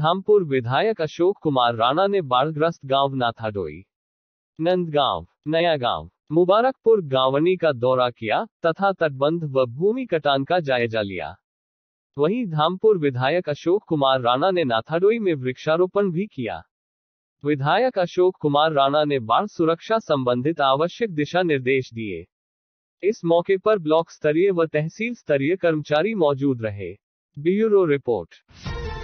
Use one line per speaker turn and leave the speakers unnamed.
धामपुर विधायक अशोक कुमार राणा ने बाढ़ग्रस्त गांव नाथाडोई नंदगांव नया गांव मुबारकपुर गावनी का दौरा किया तथा तटबंध व भूमि कटान का जायजा लिया वहीं धामपुर विधायक अशोक कुमार राणा ने नाथाडोई में वृक्षारोपण भी किया विधायक अशोक कुमार राणा ने बाढ़ सुरक्षा संबंधित आवश्यक दिशा निर्देश दिए इस मौके पर ब्लॉक स्तरीय व तहसील स्तरीय कर्मचारी मौजूद रहे ब्यूरो रिपोर्ट